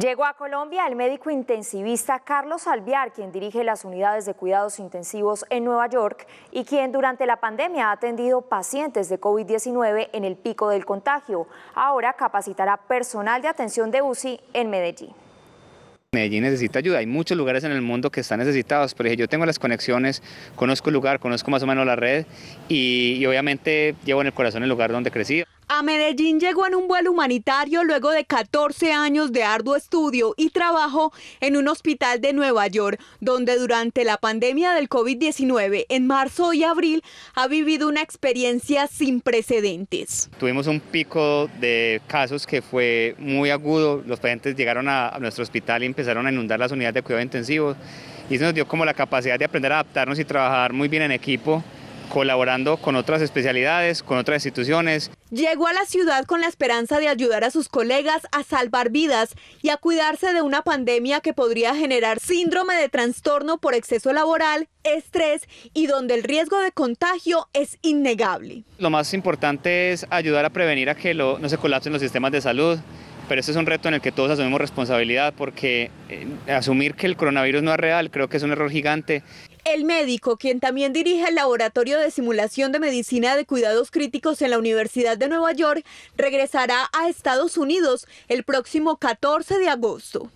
Llegó a Colombia el médico intensivista Carlos Alviar, quien dirige las unidades de cuidados intensivos en Nueva York y quien durante la pandemia ha atendido pacientes de COVID-19 en el pico del contagio. Ahora capacitará personal de atención de UCI en Medellín. Medellín necesita ayuda, hay muchos lugares en el mundo que están necesitados, pero yo tengo las conexiones, conozco el lugar, conozco más o menos la red y obviamente llevo en el corazón el lugar donde crecí. A Medellín llegó en un vuelo humanitario luego de 14 años de arduo estudio y trabajo en un hospital de Nueva York, donde durante la pandemia del COVID-19 en marzo y abril ha vivido una experiencia sin precedentes. Tuvimos un pico de casos que fue muy agudo, los pacientes llegaron a, nuestro hospital y empezaron a inundar las unidades de cuidado intensivo y eso nos dio como la capacidad de aprender a adaptarnos y trabajar muy bien en equipo colaborando con otras especialidades, con otras instituciones. Llegó a la ciudad con la esperanza de ayudar a sus colegas a salvar vidas y a cuidarse de una pandemia que podría generar síndrome de trastorno por exceso laboral, estrés y donde el riesgo de contagio es innegable. Lo más importante es ayudar a prevenir a que no se colapsen los sistemas de salud, pero ese es un reto en el que todos asumimos responsabilidad porque eh, asumir que el coronavirus no es real creo que es un error gigante el médico, quien también dirige el Laboratorio de Simulación de Medicina de Cuidados Críticos en la Universidad de Nueva York, regresará a Estados Unidos el próximo 14 de agosto.